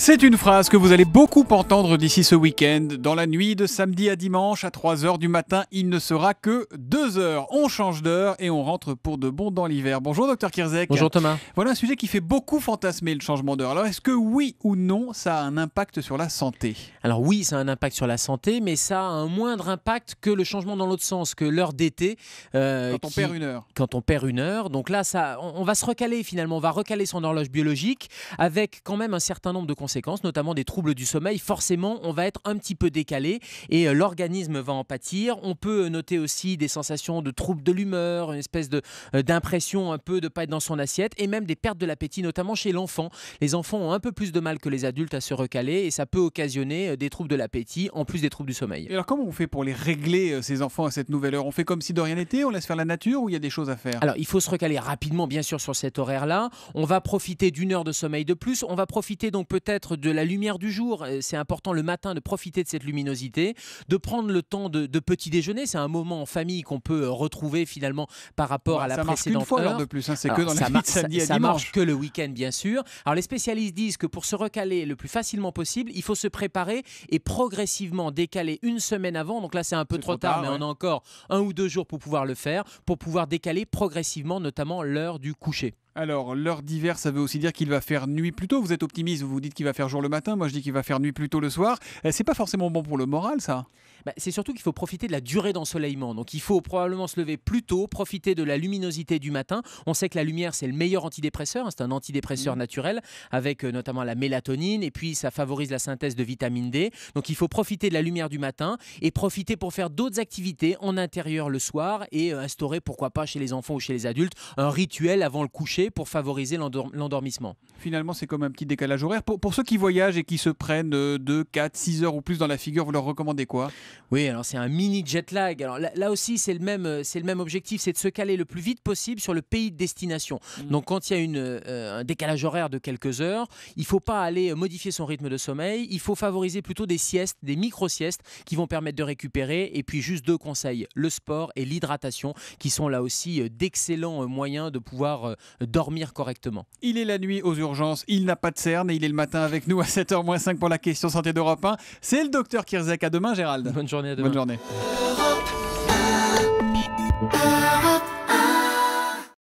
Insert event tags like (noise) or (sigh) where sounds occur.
C'est une phrase que vous allez beaucoup entendre d'ici ce week-end. Dans la nuit de samedi à dimanche, à 3h du matin, il ne sera que 2h. On change d'heure et on rentre pour de bon dans l'hiver. Bonjour docteur Kirzek. Bonjour Thomas. Voilà un sujet qui fait beaucoup fantasmer le changement d'heure. Alors est-ce que oui ou non, ça a un impact sur la santé Alors oui, ça a un impact sur la santé, mais ça a un moindre impact que le changement dans l'autre sens, que l'heure d'été. Euh, quand on perd une heure. Quand on perd une heure. Donc là, ça, on, va se recaler finalement, on va recaler son horloge biologique avec quand même un certain nombre de conséquences conséquences, notamment des troubles du sommeil, forcément, on va être un petit peu décalé et euh, l'organisme va en pâtir. On peut euh, noter aussi des sensations de troubles de l'humeur, une espèce euh, d'impression un peu de ne pas être dans son assiette et même des pertes de l'appétit, notamment chez l'enfant. Les enfants ont un peu plus de mal que les adultes à se recaler et ça peut occasionner des troubles de l'appétit en plus des troubles du sommeil. Et alors, comment on fait pour les régler, ces enfants, à cette nouvelle heure On fait comme si de rien n'était On laisse faire la nature ou il y a des choses à faire Alors, il faut se recaler rapidement, bien sûr, sur cet horaire-là. On va profiter d'une heure de sommeil de plus. On va profiter donc peut-être être de la lumière du jour. Euh, c'est important le matin de profiter de cette luminosité, de prendre le temps de, petit déjeuner. C'est un moment en famille qu'on peut euh, retrouver finalement par rapport à la précédente fois, heure. de plus, hein. c'est que dans la de samedi ça, (laughs) marche que le week-end bien sûr. Alors les spécialistes disent que pour se recaler le plus facilement possible, il faut se préparer et progressivement décaler une semaine avant. Donc là c'est un peu trop, tard, mais on a encore un ou deux jours pour pouvoir le faire, pour pouvoir décaler progressivement notamment l'heure du coucher. Alors, l'heure d'hiver, ça veut aussi dire qu'il va faire nuit plus tôt. Vous êtes optimiste, vous vous dites qu'il va faire jour le matin. Moi, je dis qu'il va faire nuit plus tôt le soir. Euh, c'est pas forcément bon pour le moral, ça bah, C'est surtout qu'il faut profiter de la durée d'ensoleillement. Donc, il faut probablement se lever plus tôt, profiter de la luminosité du matin. On sait que la lumière, c'est le meilleur antidépresseur. Hein. c'est un antidépresseur mmh. naturel avec euh, notamment la mélatonine et puis ça favorise la synthèse de vitamine D. Donc, il faut profiter de la lumière du matin et profiter pour faire d'autres activités en intérieur le soir et euh, instaurer, pourquoi pas, chez les enfants ou chez les adultes, un rituel avant le coucher pour favoriser l'endormissement. Finalement, c'est comme un petit décalage horaire. Pour, ceux qui voyagent et qui se prennent 2, 4, 6 heures ou plus dans la figure, vous leur recommandez quoi Oui, alors c'est un mini jet lag. Alors là, aussi, c'est le, même, euh, c'est le même objectif, c'est de se caler le plus vite possible sur le pays de destination. Mm. Donc quand il y a une, euh, un décalage horaire de quelques heures, il ne faut pas aller euh, modifier son rythme de sommeil, il faut favoriser plutôt des siestes, des micro-siestes qui vont permettre de récupérer. Et puis juste deux conseils, le sport et l'hydratation, qui sont là aussi d'excellents moyens de pouvoir dormir correctement. Il est la nuit aux urgences, il n'a pas de cerne et il est le matin avec nous à 7h-5 pour la question santé d'Europe 1. C'est le docteur Kirzek. À demain, Gérald. Bonne journée à demain. Bonne journée.